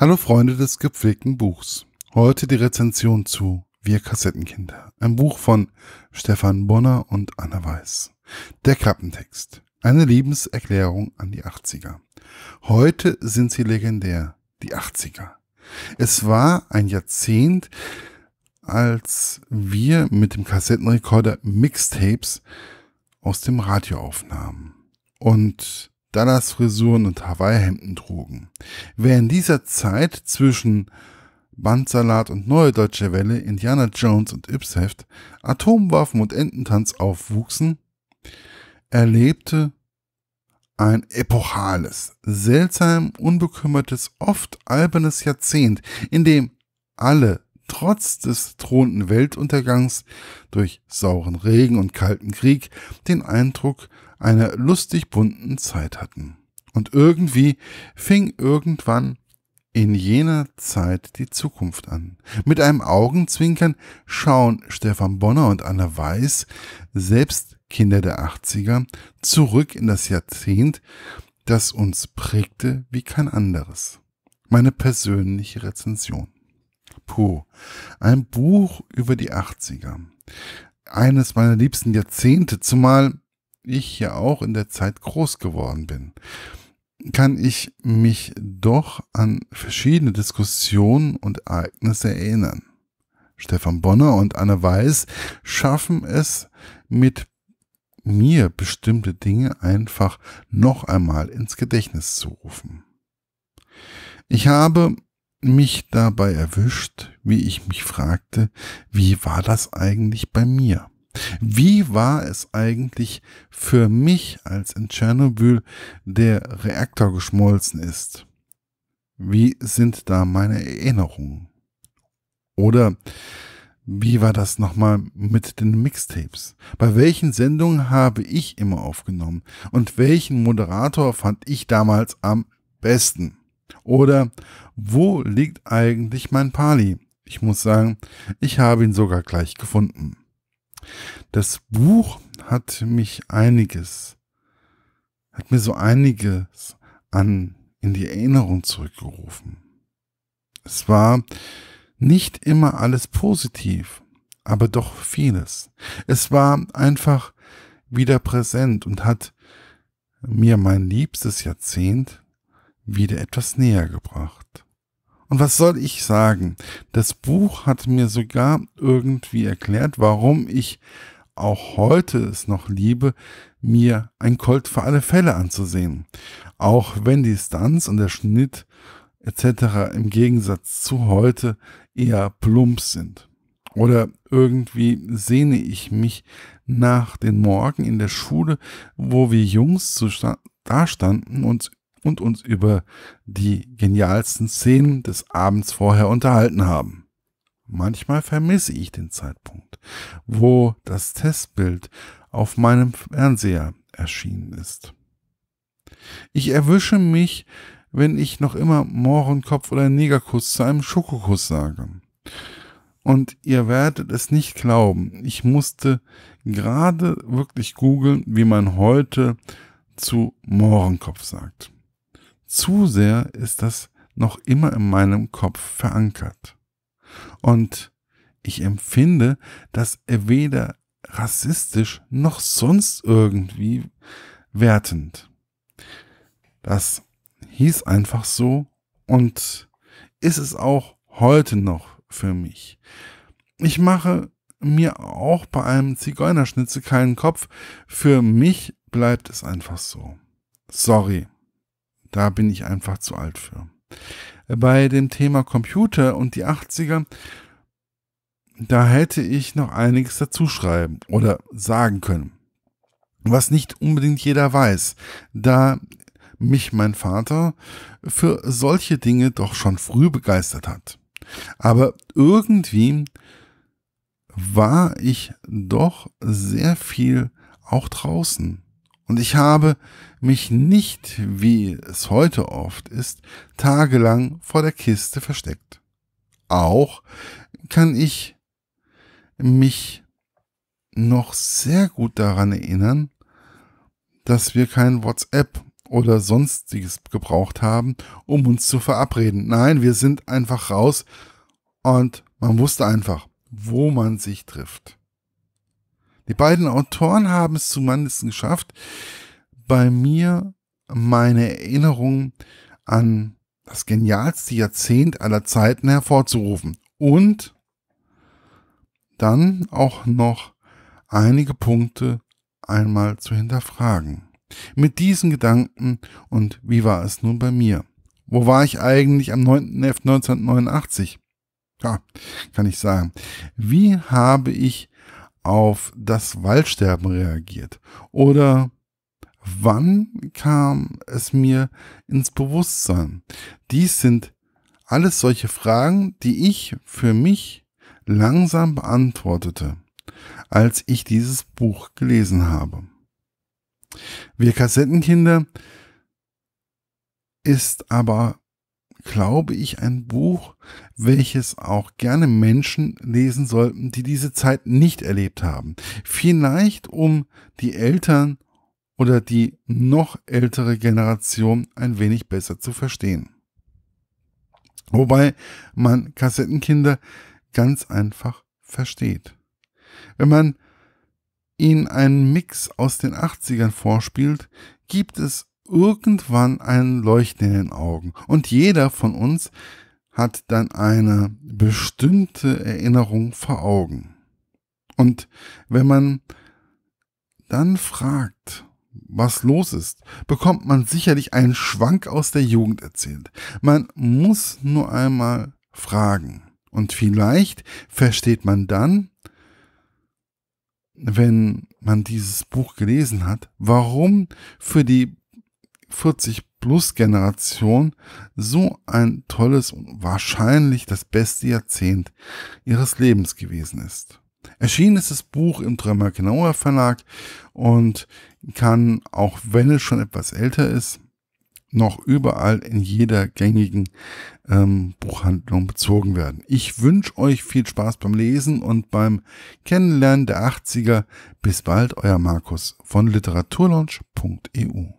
Hallo Freunde des gepflegten Buchs. Heute die Rezension zu Wir Kassettenkinder, ein Buch von Stefan Bonner und Anna Weiß. Der Klappentext. Eine Lebenserklärung an die 80er. Heute sind sie legendär, die 80er. Es war ein Jahrzehnt, als wir mit dem Kassettenrekorder Mixtapes aus dem Radio aufnahmen. Und Dallas-Frisuren und Hawaii-Hemden trugen. Wer in dieser Zeit zwischen Bandsalat und Neue Deutsche Welle, Indiana Jones und Ipsheft, Atomwaffen und Ententanz aufwuchsen, erlebte ein epochales, seltsam unbekümmertes, oft albernes Jahrzehnt, in dem alle trotz des drohenden Weltuntergangs durch sauren Regen und kalten Krieg den Eindruck eine lustig bunten Zeit hatten. Und irgendwie fing irgendwann in jener Zeit die Zukunft an. Mit einem Augenzwinkern schauen Stefan Bonner und Anna Weiß, selbst Kinder der 80er, zurück in das Jahrzehnt, das uns prägte wie kein anderes. Meine persönliche Rezension. Puh, ein Buch über die 80er. Eines meiner liebsten Jahrzehnte, zumal ich ja auch in der Zeit groß geworden bin, kann ich mich doch an verschiedene Diskussionen und Ereignisse erinnern. Stefan Bonner und Anne Weiß schaffen es, mit mir bestimmte Dinge einfach noch einmal ins Gedächtnis zu rufen. Ich habe mich dabei erwischt, wie ich mich fragte, wie war das eigentlich bei mir? Wie war es eigentlich für mich, als in Tschernobyl der Reaktor geschmolzen ist? Wie sind da meine Erinnerungen? Oder wie war das nochmal mit den Mixtapes? Bei welchen Sendungen habe ich immer aufgenommen? Und welchen Moderator fand ich damals am besten? Oder wo liegt eigentlich mein Pali? Ich muss sagen, ich habe ihn sogar gleich gefunden. Das Buch hat mich einiges, hat mir so einiges an in die Erinnerung zurückgerufen. Es war nicht immer alles positiv, aber doch vieles. Es war einfach wieder präsent und hat mir mein liebstes Jahrzehnt wieder etwas näher gebracht. Und was soll ich sagen? Das Buch hat mir sogar irgendwie erklärt, warum ich auch heute es noch liebe, mir ein Colt für alle Fälle anzusehen. Auch wenn die Stunts und der Schnitt etc. im Gegensatz zu heute eher plump sind. Oder irgendwie sehne ich mich nach den Morgen in der Schule, wo wir Jungs da standen und und uns über die genialsten Szenen des Abends vorher unterhalten haben. Manchmal vermisse ich den Zeitpunkt, wo das Testbild auf meinem Fernseher erschienen ist. Ich erwische mich, wenn ich noch immer Mohrenkopf oder Negerkuss zu einem Schokokuss sage. Und ihr werdet es nicht glauben, ich musste gerade wirklich googeln, wie man heute zu Mohrenkopf sagt zu sehr ist das noch immer in meinem Kopf verankert. Und ich empfinde das weder rassistisch noch sonst irgendwie wertend. Das hieß einfach so und ist es auch heute noch für mich. Ich mache mir auch bei einem Zigeunerschnitzel keinen Kopf. Für mich bleibt es einfach so. Sorry. Da bin ich einfach zu alt für. Bei dem Thema Computer und die 80er, da hätte ich noch einiges dazu schreiben oder sagen können. Was nicht unbedingt jeder weiß, da mich mein Vater für solche Dinge doch schon früh begeistert hat. Aber irgendwie war ich doch sehr viel auch draußen. Und ich habe mich nicht, wie es heute oft ist, tagelang vor der Kiste versteckt. Auch kann ich mich noch sehr gut daran erinnern, dass wir kein WhatsApp oder sonstiges gebraucht haben, um uns zu verabreden. Nein, wir sind einfach raus und man wusste einfach, wo man sich trifft. Die beiden Autoren haben es zumindest geschafft, bei mir meine Erinnerung an das genialste Jahrzehnt aller Zeiten hervorzurufen. Und dann auch noch einige Punkte einmal zu hinterfragen. Mit diesen Gedanken und wie war es nun bei mir? Wo war ich eigentlich am 9.11.1989? Ja, kann ich sagen. Wie habe ich auf das Waldsterben reagiert? Oder wann kam es mir ins Bewusstsein? Dies sind alles solche Fragen, die ich für mich langsam beantwortete, als ich dieses Buch gelesen habe. Wir Kassettenkinder ist aber glaube ich, ein Buch, welches auch gerne Menschen lesen sollten, die diese Zeit nicht erlebt haben. Vielleicht um die Eltern oder die noch ältere Generation ein wenig besser zu verstehen. Wobei man Kassettenkinder ganz einfach versteht. Wenn man ihnen einen Mix aus den 80ern vorspielt, gibt es irgendwann ein Leuchten in den Augen. Und jeder von uns hat dann eine bestimmte Erinnerung vor Augen. Und wenn man dann fragt, was los ist, bekommt man sicherlich einen Schwank aus der Jugend erzählt. Man muss nur einmal fragen. Und vielleicht versteht man dann, wenn man dieses Buch gelesen hat, warum für die 40 Plus Generation so ein tolles und wahrscheinlich das beste Jahrzehnt ihres Lebens gewesen ist. Erschienen ist das Buch im Trömer Genauer Verlag und kann, auch wenn es schon etwas älter ist, noch überall in jeder gängigen ähm, Buchhandlung bezogen werden. Ich wünsche euch viel Spaß beim Lesen und beim Kennenlernen der 80er. Bis bald, euer Markus von literaturlaunch.eu.